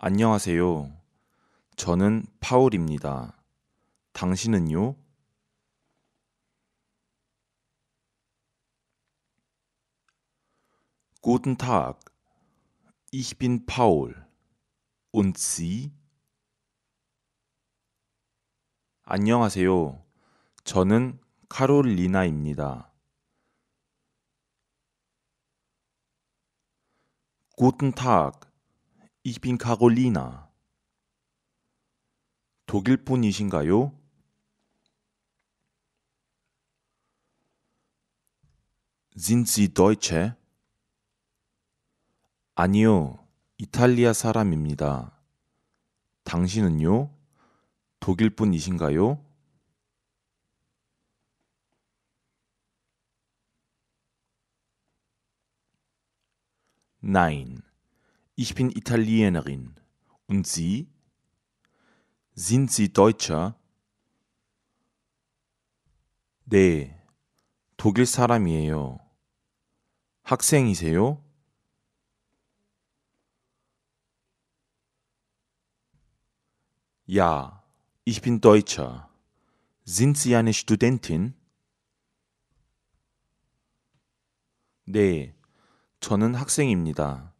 안녕하세요. 저는 파울입니다. 당신은요? Guten Tag. Ich bin Paul. Und Sie? 안녕하세요. 저는 카롤리나입니다. Guten Tag. Ich bin Carolina. 독일 분이신가요? Sind Sie Deutsche? 아니요, 이탈리아 사람입니다. 당신은요? 독일 분이신가요? Nein. Ich bin Italienerin. Und Sie? Sind Sie Deutscher? 네, 독일 사람이에요. 학생이세요? Ja, ich bin Deutscher. Sind Sie eine Studentin? 네, 저는 학생입니다.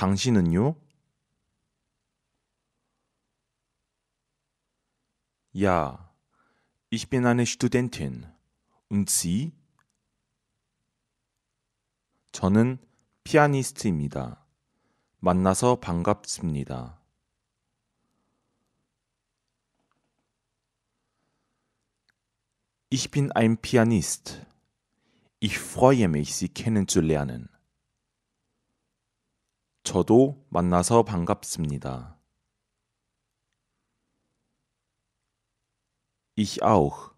당신은요? Ja, ich bin eine Studentin. Und Sie? 저는 피아니스트입니다. 만나서 반갑습니다. Ich bin ein Pianist. Ich freue mich, Sie kennenzulernen. 저도 만나서 반갑습니다. Ich auch.